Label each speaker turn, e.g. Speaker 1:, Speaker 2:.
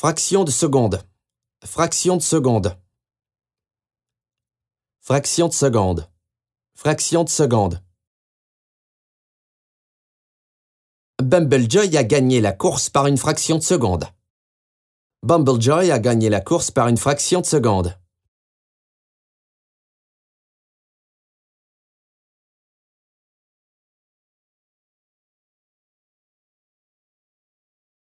Speaker 1: Fraction de seconde. Fraction
Speaker 2: de seconde. Fraction de seconde. Fraction de seconde. Bumblejoy a gagné la course par une fraction de seconde. Bumblejoy a gagné la course par une
Speaker 1: fraction de seconde.